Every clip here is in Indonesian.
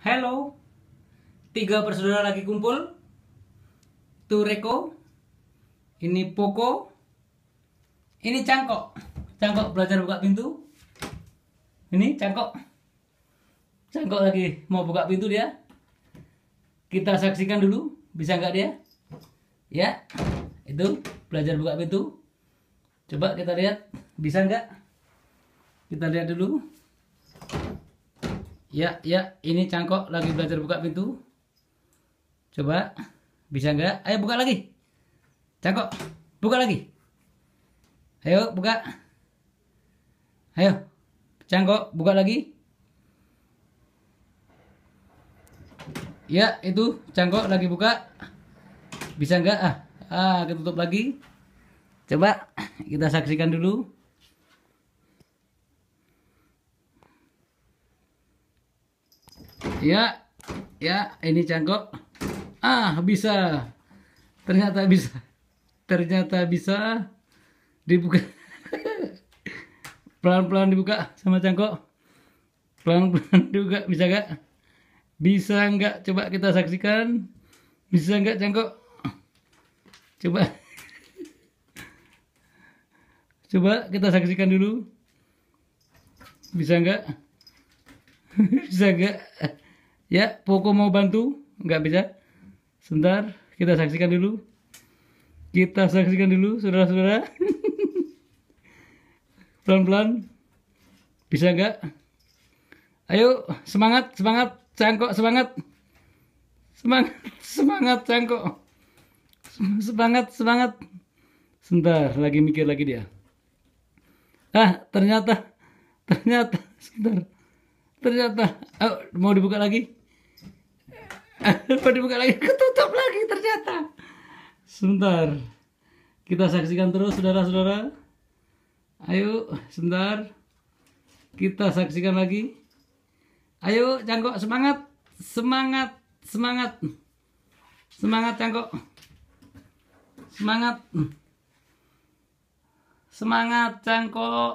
Hello, tiga bersaudara lagi kumpul. Tureko, ini Poko, ini Cangkok. Cangkok belajar buka pintu. Ini Cangkok. Cangkok lagi mau buka pintu dia. Kita saksikan dulu, bisa nggak dia? Ya, itu belajar buka pintu. Coba kita lihat, bisa nggak? Kita lihat dulu. Ya, ya, ini cangkok lagi belajar buka pintu. Coba, bisa nggak? Ayo buka lagi. Cangkok, buka lagi. Ayo buka. Ayo, cangkok buka lagi. Ya, itu cangkok lagi buka. Bisa nggak? Ah, ah, ketutup lagi. Coba kita saksikan dulu. Ya, ya, ini cangkok. Ah, bisa. Ternyata bisa. Ternyata bisa dibuka. Pelan-pelan dibuka sama cangkok. Pelan-pelan juga bisa gak? Bisa nggak? Coba kita saksikan. Bisa nggak cangkok? Coba. Coba kita saksikan dulu. Bisa nggak? bisa nggak? Ya, Poco mau bantu? Nggak bisa? Sebentar, kita saksikan dulu. Kita saksikan dulu, saudara-saudara. Pelan-pelan. Bisa nggak? Ayo, semangat, semangat, cangkok, semangat. Semangat, semangat, cangkok. Semangat, semangat. Sebentar, lagi mikir lagi dia. Ah, ternyata, ternyata, sebentar. Ternyata, oh, mau dibuka lagi? Coba dibuka lagi, ketutup lagi ternyata. Sebentar. Kita saksikan terus saudara-saudara. Ayo, sebentar. Kita saksikan lagi. Ayo, cangkok semangat. Semangat, semangat. Semangat cangkok. Semangat. Semangat cangkok.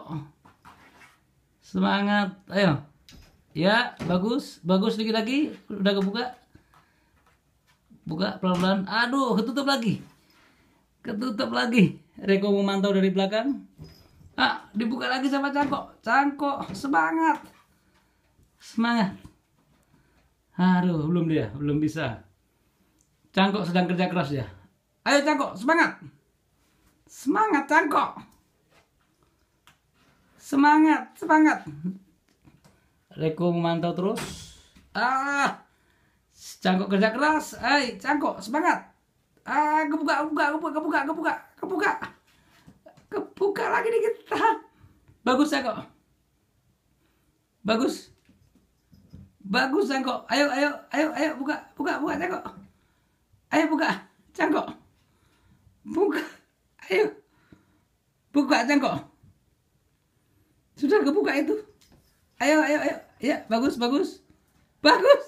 Semangat. Ayo. Ya, bagus. Bagus sedikit lagi. Udah kebuka buka pelan-pelan aduh ketutup lagi ketutup lagi Reko memantau dari belakang ah dibuka lagi sama cangkok cangkok semangat semangat aduh belum dia belum bisa cangkok sedang kerja keras ya ayo cangkok semangat semangat cangkok semangat semangat Reko memantau terus ah Cangkok kerja keras, hei cangkok semangat. Ah, kebuka, kebuka, kebuka, kebuka, kebuka, kebuka, kebuka lagi kita, Bagus cangkok. Bagus. Bagus cangkok. Ayo, ayo, ayo, ayo buka, buka, buka cangkok. Ayo buka cangkok. Buka. Ayo. Buka cangkok. Sudah kebuka itu. Ayo, ayo, ayo. Ya, bagus, bagus. Bagus.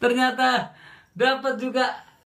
ternyata dapat juga